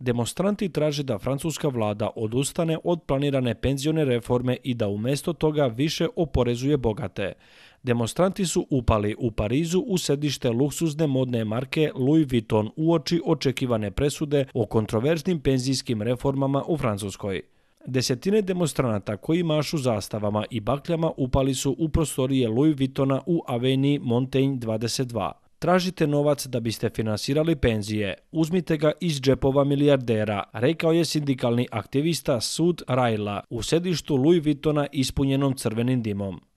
demonstranti traže da francuska vlada odustane od planirane penzione reforme i da umjesto toga više oporezuje bogate. Demonstranti su upali u Parizu u sedište luksuzne modne marke Louis Vuitton u oči očekivane presude o kontroverznim penzijskim reformama u Francuskoj. Desetine demonstranata koji mašu zastavama i bakljama upali su u prostorije Louis Vuittona u aveniji Montaigne 22. Tražite novac da biste finansirali penzije. Uzmite ga iz džepova milijardera, rekao je sindikalni aktivista Sud Rajla u sedištu Louis Vuittona ispunjenom crvenim dimom.